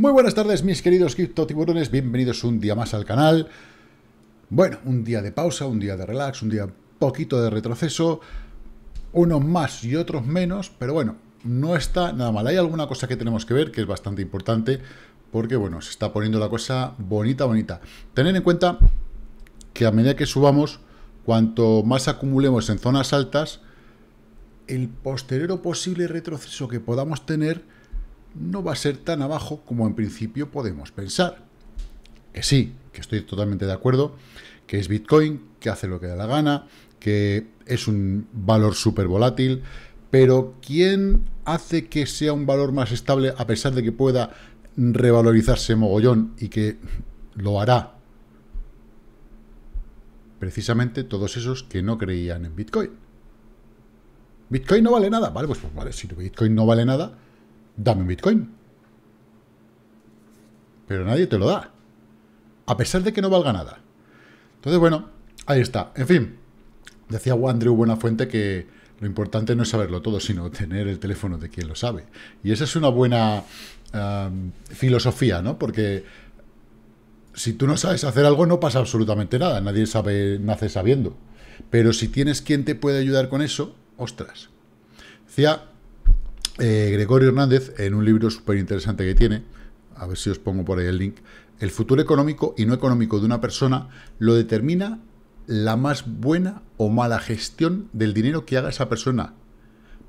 Muy buenas tardes, mis queridos criptotiburones. Bienvenidos un día más al canal. Bueno, un día de pausa, un día de relax, un día poquito de retroceso. Unos más y otros menos, pero bueno, no está nada mal. Hay alguna cosa que tenemos que ver que es bastante importante porque, bueno, se está poniendo la cosa bonita, bonita. Tener en cuenta que a medida que subamos, cuanto más acumulemos en zonas altas, el posterior posible retroceso que podamos tener no va a ser tan abajo como en principio podemos pensar. Que sí, que estoy totalmente de acuerdo, que es Bitcoin, que hace lo que da la gana, que es un valor súper volátil, pero ¿quién hace que sea un valor más estable a pesar de que pueda revalorizarse mogollón y que lo hará? Precisamente todos esos que no creían en Bitcoin. Bitcoin no vale nada, vale, pues, pues vale, si Bitcoin no vale nada, dame un Bitcoin. Pero nadie te lo da. A pesar de que no valga nada. Entonces, bueno, ahí está. En fin, decía Andrew Buenafuente que lo importante no es saberlo todo, sino tener el teléfono de quien lo sabe. Y esa es una buena um, filosofía, ¿no? Porque si tú no sabes hacer algo, no pasa absolutamente nada. Nadie sabe, nace sabiendo. Pero si tienes quien te puede ayudar con eso, ostras. Decía eh, Gregorio Hernández, en un libro súper interesante que tiene, a ver si os pongo por ahí el link, el futuro económico y no económico de una persona lo determina la más buena o mala gestión del dinero que haga esa persona,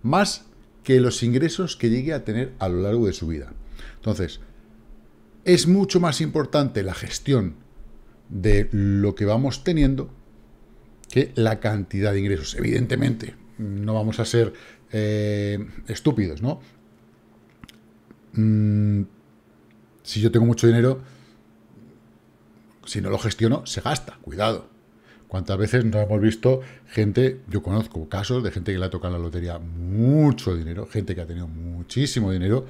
más que los ingresos que llegue a tener a lo largo de su vida. Entonces, es mucho más importante la gestión de lo que vamos teniendo que la cantidad de ingresos. Evidentemente, no vamos a ser eh, estúpidos, ¿no? Mm, si yo tengo mucho dinero, si no lo gestiono, se gasta, cuidado. ¿Cuántas veces nos hemos visto gente, yo conozco casos de gente que le ha tocado la lotería mucho dinero, gente que ha tenido muchísimo dinero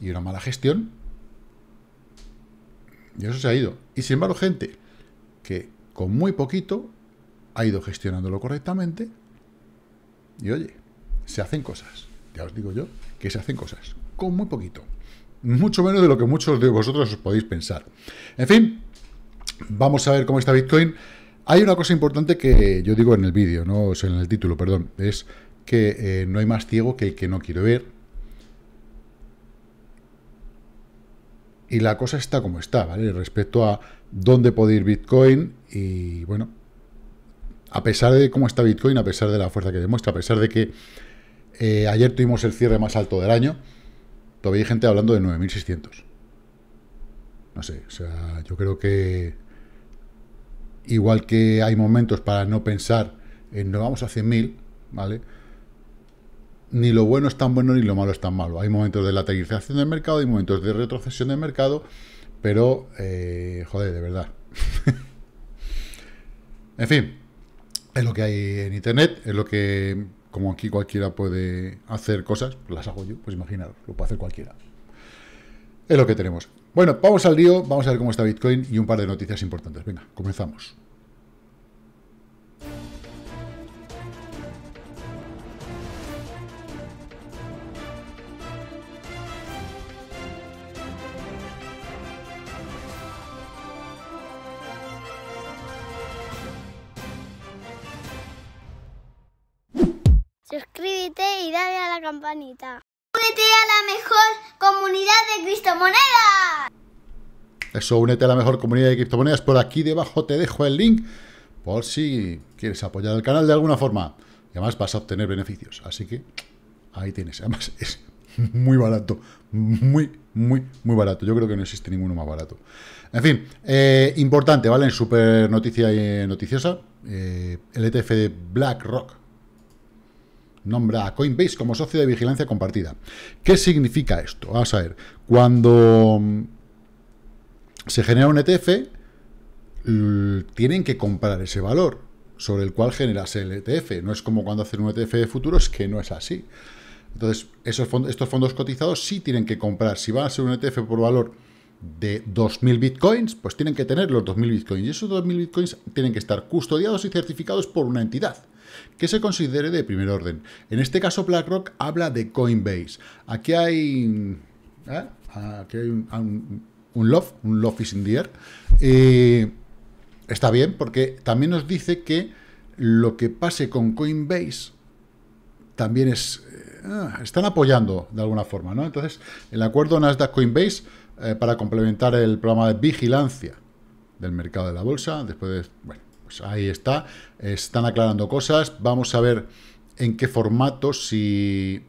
y una mala gestión? Y eso se ha ido. Y sin embargo, gente que con muy poquito ha ido gestionándolo correctamente y oye, se hacen cosas. Ya os digo yo que se hacen cosas. Con muy poquito. Mucho menos de lo que muchos de vosotros os podéis pensar. En fin, vamos a ver cómo está Bitcoin. Hay una cosa importante que yo digo en el vídeo, ¿no? en el título, perdón. Es que eh, no hay más ciego que el que no quiere ver. Y la cosa está como está, ¿vale? Respecto a dónde puede ir Bitcoin y, bueno, a pesar de cómo está Bitcoin, a pesar de la fuerza que demuestra, a pesar de que eh, ayer tuvimos el cierre más alto del año. Todavía hay gente hablando de 9.600. No sé, o sea, yo creo que igual que hay momentos para no pensar en no vamos a 100.000, ¿vale? Ni lo bueno es tan bueno ni lo malo es tan malo. Hay momentos de lateralización del mercado, hay momentos de retrocesión del mercado, pero, eh, joder, de verdad. en fin, es lo que hay en Internet, es lo que como aquí cualquiera puede hacer cosas, las hago yo, pues imaginaros, lo puede hacer cualquiera. Es lo que tenemos. Bueno, vamos al lío, vamos a ver cómo está Bitcoin y un par de noticias importantes. Venga, comenzamos. Suscríbete y dale a la campanita. Únete a la mejor comunidad de criptomonedas. Eso, únete a la mejor comunidad de criptomonedas. Por aquí debajo te dejo el link por si quieres apoyar el canal de alguna forma. Y además vas a obtener beneficios. Así que ahí tienes. Además es muy barato. Muy, muy, muy barato. Yo creo que no existe ninguno más barato. En fin, eh, importante, ¿vale? En super noticia y eh, noticiosa. Eh, el ETF de BlackRock nombra a Coinbase como socio de vigilancia compartida. ¿Qué significa esto? Vamos a ver, cuando mm, se genera un ETF, tienen que comprar ese valor sobre el cual generas el ETF. No es como cuando hacen un ETF de es que no es así. Entonces, esos estos fondos cotizados sí tienen que comprar. Si van a ser un ETF por valor de 2.000 bitcoins, pues tienen que tener los 2.000 bitcoins. Y esos 2.000 bitcoins tienen que estar custodiados y certificados por una entidad que se considere de primer orden. En este caso, BlackRock habla de Coinbase. Aquí hay, ¿eh? un, un, love, un love is in the air. Eh, está bien, porque también nos dice que lo que pase con Coinbase también es... Eh, ah, están apoyando de alguna forma, ¿no? Entonces, el acuerdo Nasdaq-Coinbase para complementar el programa de vigilancia del mercado de la bolsa, después de... Bueno, pues ahí está, están aclarando cosas. Vamos a ver en qué formato, si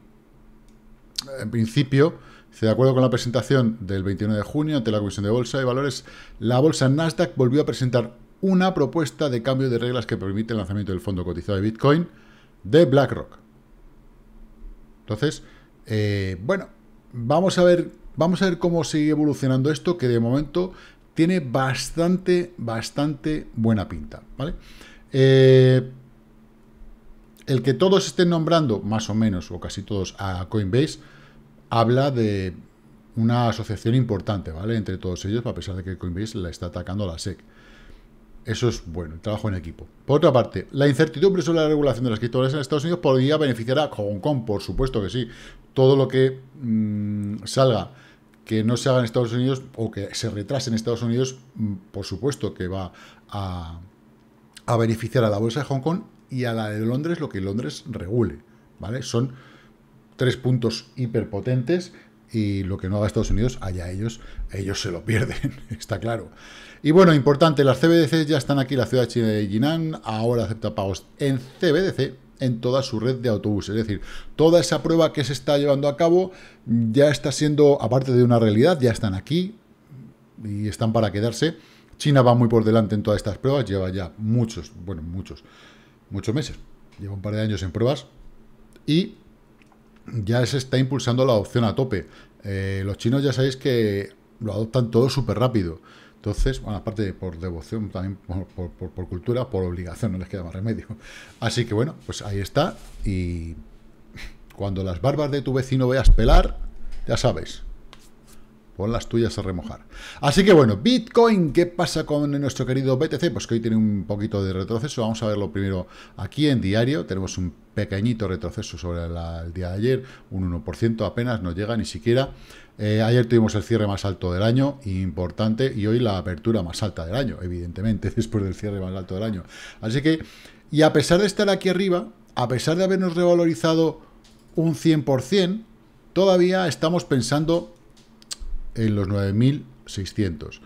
en principio, de acuerdo con la presentación del 21 de junio ante la Comisión de Bolsa y Valores, la bolsa Nasdaq volvió a presentar una propuesta de cambio de reglas que permite el lanzamiento del fondo cotizado de Bitcoin de BlackRock. Entonces, eh, bueno, vamos a ver, vamos a ver cómo sigue evolucionando esto, que de momento tiene bastante, bastante buena pinta, ¿vale? Eh, el que todos estén nombrando, más o menos, o casi todos, a Coinbase, habla de una asociación importante, ¿vale? Entre todos ellos, a pesar de que Coinbase la está atacando a la SEC. Eso es bueno, el trabajo en equipo. Por otra parte, la incertidumbre sobre la regulación de las criptomonedas en Estados Unidos podría beneficiar a Hong Kong, por supuesto que sí. Todo lo que mm, salga que no se haga en Estados Unidos o que se retrase en Estados Unidos, mm, por supuesto que va a, beneficiar a la bolsa de Hong Kong y a la de Londres lo que Londres regule. ¿vale? Son tres puntos hiperpotentes y lo que no haga Estados Unidos, allá ellos, ellos se lo pierden, está claro. Y bueno, importante, las CBDC ya están aquí, la ciudad china de Jinan ahora acepta pagos en CBDC en toda su red de autobuses. Es decir, toda esa prueba que se está llevando a cabo ya está siendo, aparte de una realidad, ya están aquí y están para quedarse. China va muy por delante en todas estas pruebas, lleva ya muchos, bueno, muchos, muchos meses, lleva un par de años en pruebas y ya se está impulsando la adopción a tope. Eh, los chinos ya sabéis que lo adoptan todo súper rápido. Entonces, bueno, aparte por devoción, también por, por, cultura, por obligación, no les queda más remedio. Así que bueno, pues ahí está. Y cuando las barbas de tu vecino veas pelar, ya sabes, pon las tuyas a remojar. Así que bueno, Bitcoin, ¿qué pasa con nuestro querido BTC? Pues que hoy tiene un poquito de retroceso, vamos a verlo primero aquí en diario, tenemos un pequeñito retroceso sobre el día de ayer, un 1% apenas, no llega ni siquiera. Eh, ayer tuvimos el cierre más alto del año, importante, y hoy la apertura más alta del año, evidentemente, después del cierre más alto del año. Así que, y a pesar de estar aquí arriba, a pesar de habernos revalorizado un 100%, todavía estamos pensando en los 9600. Ya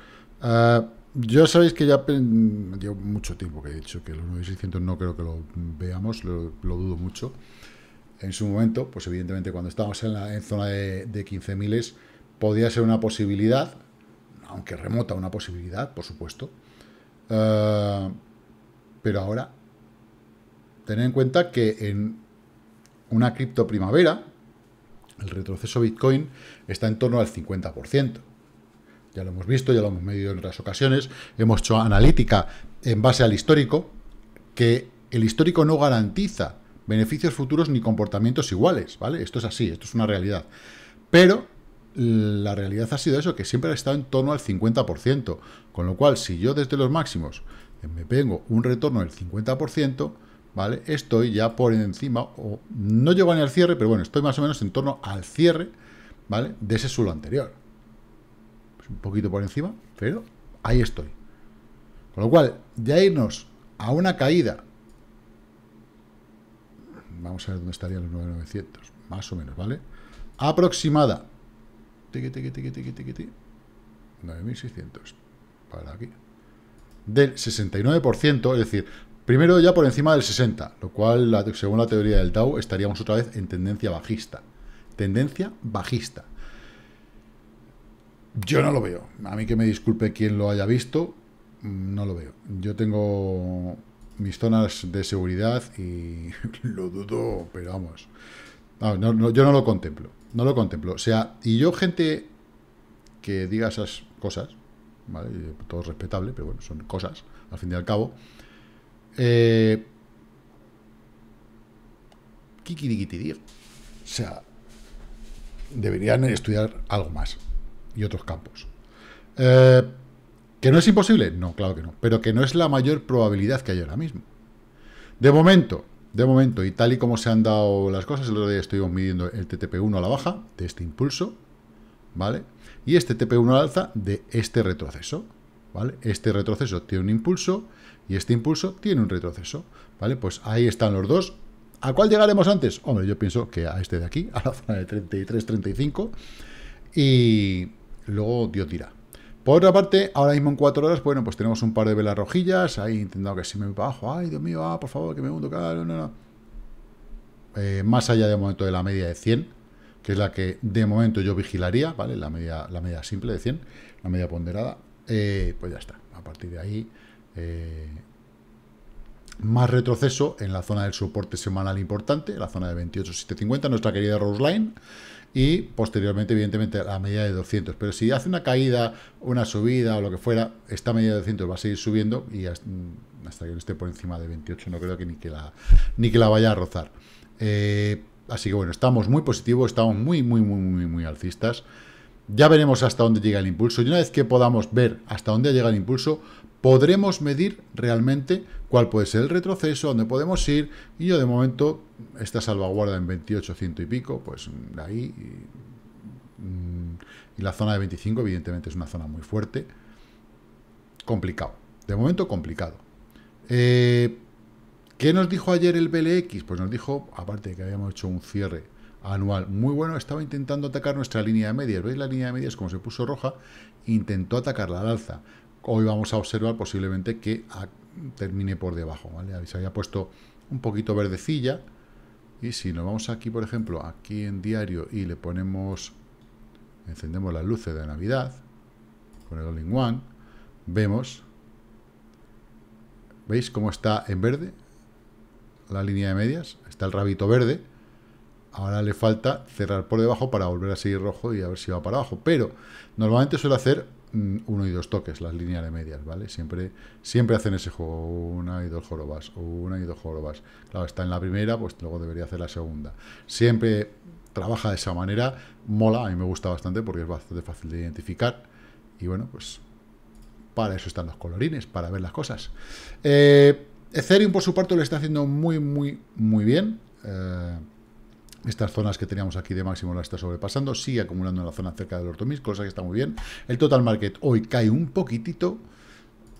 ah, yo sabéis que ya llevo mucho tiempo que he dicho que los 9600 no creo que lo veamos, lo, dudo mucho. En su momento, pues evidentemente cuando estábamos en la zona de, 15.000 podía ser una posibilidad, aunque remota una posibilidad, por supuesto. Ah, pero ahora, tened en cuenta que en una cripto primavera, el retroceso Bitcoin está en torno al 50%. Ya lo hemos visto, ya lo hemos medido en otras ocasiones. Hemos hecho analítica en base al histórico, que el histórico no garantiza beneficios futuros ni comportamientos iguales, ¿vale? Esto es así, esto es una realidad. Pero la realidad ha sido eso, que siempre ha estado en torno al 50%, con lo cual si yo desde los máximos me pongo un retorno del 50%, ¿vale? Estoy ya por encima, o no llego ni al cierre, pero bueno, estoy más o menos en torno al cierre, ¿vale? De ese suelo anterior. Pues un poquito por encima, pero ahí estoy. Con lo cual, ya irnos a una caída. Vamos a ver dónde estarían los 9900, más o menos, ¿vale? Aproximada. 9600. Para aquí. Del 69%, es decir, Primero ya por encima del 60, lo cual, según la teoría del Dow, estaríamos otra vez en tendencia bajista. Tendencia bajista. Yo no lo veo. A mí que me disculpe quien lo haya visto, no lo veo. Yo tengo mis zonas de seguridad y lo dudo, pero vamos. yo no lo contemplo. No lo contemplo. O sea, y yo, gente que diga esas cosas, ¿vale? Pues, todo respetable, pero bueno, son cosas, al fin y al cabo. Eh, o sea, deberían estudiar algo más y otros campos. Eh, ¿Que no es imposible? No, claro que no. Pero que no es la mayor probabilidad que hay ahora mismo. De momento, de momento, y tal y como se han dado las cosas, el otro día estuvimos midiendo el TTP1 a la baja de este impulso, ¿vale? Y este ttp 1 la alza de este retroceso, ¿vale? Este retroceso tiene un impulso y este impulso tiene un retroceso. ¿Vale? Pues ahí están los dos. ¿A cuál llegaremos antes? Hombre, yo pienso que a este de aquí, a la zona de 33, 35. Y luego Dios dirá. Por otra parte, ahora mismo en 4 horas, bueno, pues tenemos un par de velas rojillas. Ahí intentando que se me para abajo. Ay, Dios mío, ah, por favor, que me hundo. Claro, eh, más allá de momento de la media de 100, que es la que de momento yo vigilaría, ¿vale? La media, la media simple de 100, la media ponderada. Eh, pues ya está. A partir de ahí, eh, más retroceso en la zona del soporte semanal importante, la zona de 28.750, nuestra querida Rose Line, y posteriormente, evidentemente, a la medida de 200. Pero si hace una caída, una subida o lo que fuera, esta medida de 200 va a seguir subiendo y mm, hasta, que no esté por encima de 28 no creo que ni que la, ni que la vaya a rozar. Eh, así que bueno, estamos muy positivos, estamos muy, muy, muy, muy, muy alcistas. Ya veremos hasta dónde llega el impulso y una vez que podamos ver hasta dónde llega el impulso, podremos medir realmente cuál puede ser el retroceso, dónde podemos ir, y yo de momento, esta salvaguarda en 2800 y pico, pues ahí, mm, y, la zona de 25 evidentemente es una zona muy fuerte, complicado, de momento complicado. Eh, ¿Qué nos dijo ayer el BLX? Pues nos dijo, aparte de que habíamos hecho un cierre anual muy bueno, estaba intentando atacar nuestra línea de medias. ¿Veis la línea de medias como se puso roja? Intentó atacar la alza hoy vamos a observar posiblemente que ah, termine por debajo, Se había puesto un poquito verdecilla, y si nos vamos aquí, por ejemplo, aquí en diario y le ponemos, encendemos las luces de Navidad, con el all one, vemos, ¿veis cómo está en verde? La línea de medias, está el rabito verde, ahora le falta cerrar por debajo para volver a seguir rojo y a ver si va para abajo, pero normalmente suele hacer Mm, uno y dos toques, las líneas de medias, ¿vale? Siempre, siempre hacen ese juego, una y dos jorobas, una y dos jorobas. Claro, está en la primera, pues luego debería hacer la segunda. Siempre trabaja de esa manera, mola, a mí me gusta bastante porque es bastante fácil de identificar. Y bueno, pues para eso están los colorines, para ver las cosas. Eh, Ethereum, por su parte, lo está haciendo muy, muy, muy bien. Eh, estas zonas que teníamos aquí de máximo las está sobrepasando, sigue acumulando en la zona cerca del ortomis, cosa que está muy bien. El total market hoy cae un poquitito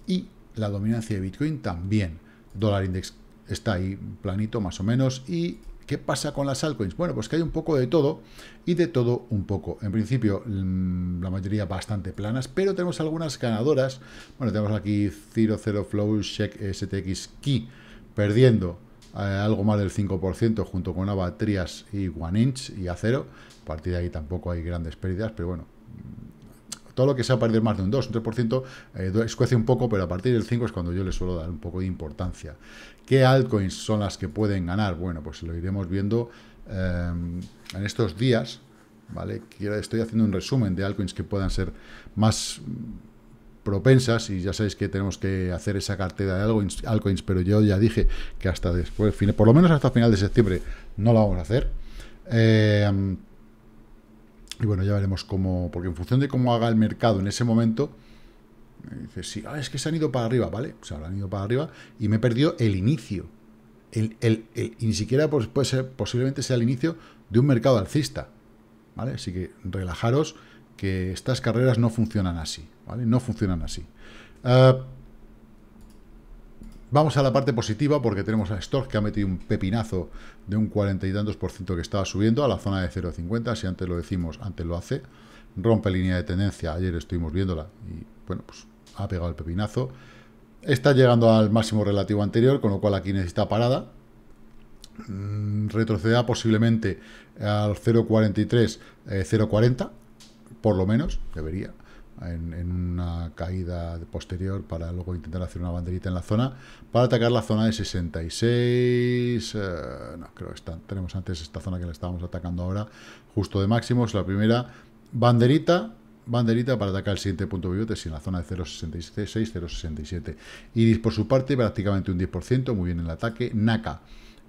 y la dominancia de Bitcoin también. Dólar index está ahí planito más o menos y ¿Qué pasa con las altcoins? Bueno, pues que hay un poco de todo y de todo un poco. En principio, mm, la mayoría bastante planas, pero tenemos algunas ganadoras. Bueno, tenemos aquí 00 Flow, Check, eh, STX, Key, perdiendo eh, algo más del 5% junto con una baterías y One Inch y Acero. A partir de ahí tampoco hay grandes pérdidas, pero bueno, todo lo que sea perder más de un 2, un 3%, eh, escuece un poco, pero a partir del 5 es cuando yo le suelo dar un poco de importancia. ¿Qué altcoins son las que pueden ganar? Bueno, pues lo iremos viendo eh, en estos días, ¿vale? Estoy haciendo un resumen de altcoins que puedan ser más propensas y ya sabéis que tenemos que hacer esa cartera de algo pero yo ya dije que hasta después, por lo menos hasta final de septiembre, no lo vamos a hacer. Eh, y bueno, ya veremos cómo, porque en función de cómo haga el mercado en ese momento, dice, sí, ah, es que se han ido para arriba, ¿vale? Se pues han ido para arriba y me he perdido el inicio. y ni siquiera pues, puede ser, posiblemente sea el inicio de un mercado alcista, ¿vale? Así que relajaros que estas carreras no funcionan así, ¿vale? No funcionan así. Eh, vamos a la parte positiva porque tenemos a Stork que ha metido un pepinazo de un cuarenta y tantos por ciento que estaba subiendo a la zona de 0,50, si antes lo decimos, antes lo hace, rompe línea de tendencia, ayer estuvimos viéndola y bueno, pues ha pegado el pepinazo. Está llegando al máximo relativo anterior, con lo cual aquí necesita parada, mm, retroceda posiblemente al 0.43, eh, 0.40, por lo menos, debería, en, una caída posterior para luego intentar hacer una banderita en la zona, para atacar la zona de 66, eh, no, creo que tenemos antes esta zona que la estábamos atacando ahora, justo de máximos, la primera banderita, banderita para atacar el siguiente punto si en la zona de 0.66, 0.67. Iris por su parte, prácticamente un 10%, muy bien en el ataque. Naka,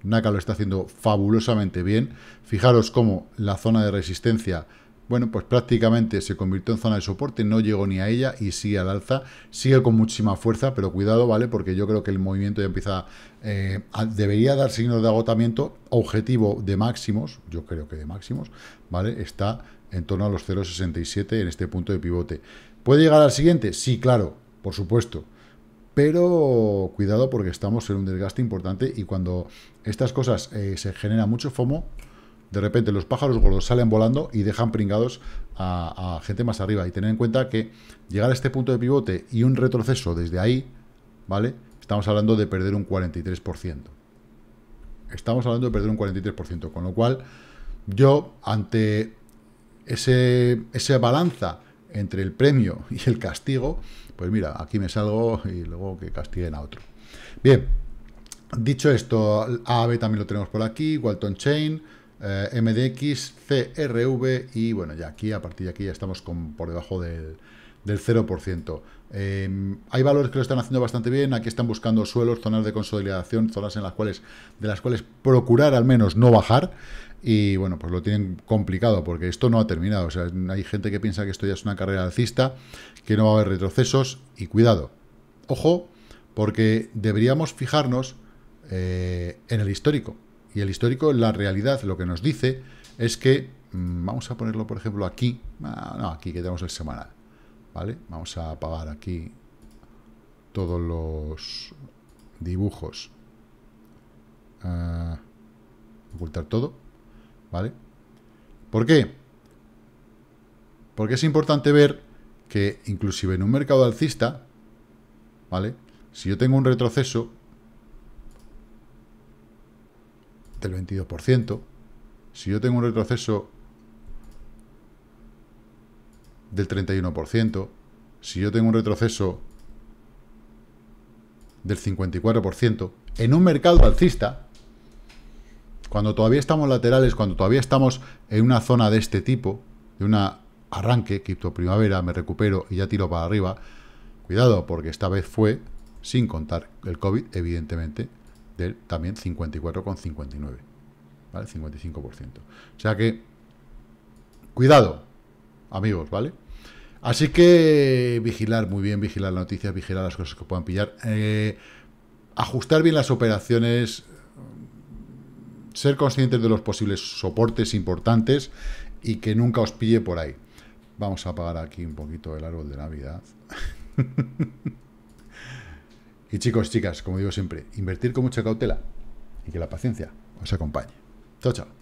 Naka lo está haciendo fabulosamente bien. Fijaros cómo la zona de resistencia bueno, pues prácticamente se convirtió en zona de soporte, no llegó ni a ella y sigue al alza, sigue con muchísima fuerza, pero cuidado, ¿vale? Porque yo creo que el movimiento ya empieza, eh, debería dar signos de agotamiento, objetivo de máximos, yo creo que de máximos, ¿vale? Está en torno a los 0,67 en este punto de pivote. ¿Puede llegar al siguiente? Sí, claro, por supuesto. Pero cuidado porque estamos en un desgaste importante y cuando estas cosas eh, se generan mucho FOMO, de repente los pájaros gordos salen volando y dejan pringados a, gente más arriba. Y tener en cuenta que llegar a este punto de pivote y un retroceso desde ahí, ¿vale? Estamos hablando de perder un 43%. Estamos hablando de perder un 43%, con lo cual yo ante ese, esa balanza entre el premio y el castigo, pues mira, aquí me salgo y luego que castiguen a otro. Bien, dicho esto, ave también lo tenemos por aquí, Walton Chain, eh, MDX, CRV y bueno, ya aquí, a partir de aquí ya estamos por debajo del, 0%. Eh, hay valores que lo están haciendo bastante bien, aquí están buscando suelos, zonas de consolidación, zonas en las cuales, de las cuales procurar al menos no bajar. Y bueno, pues lo tienen complicado porque esto no ha terminado. hay gente que piensa que esto ya es una carrera alcista, que no va a haber retrocesos. Y cuidado, ojo, porque deberíamos fijarnos eh, en el histórico. Y el histórico, la realidad, lo que nos dice es que, mm, vamos a ponerlo, por ejemplo, aquí, ah, no, aquí que tenemos el semanal, ¿vale? Vamos a apagar aquí todos los dibujos, eh, ocultar todo, ¿vale? ¿Por qué? Porque es importante ver que inclusive en un mercado alcista, ¿vale? Si yo tengo un retroceso, del 22%, si yo tengo un retroceso del 31%, si yo tengo un retroceso del 54%, en un mercado alcista, cuando todavía estamos laterales, cuando todavía estamos en una zona de este tipo, de un arranque, cripto primavera, me recupero y ya tiro para arriba, cuidado, porque esta vez fue, sin contar el COVID, evidentemente, del también 54,59. ¿Vale? 55%. O sea que, cuidado, amigos, ¿vale? Así que vigilar muy bien, vigilar las noticias, vigilar las cosas que puedan pillar. Eh, ajustar bien las operaciones, mm, ser conscientes de los posibles soportes importantes y que nunca os pille por ahí. Vamos a apagar aquí un poquito el árbol de Navidad. Y chicos, chicas, como digo siempre, invertir con mucha cautela y que la paciencia os acompañe. Chao, chao.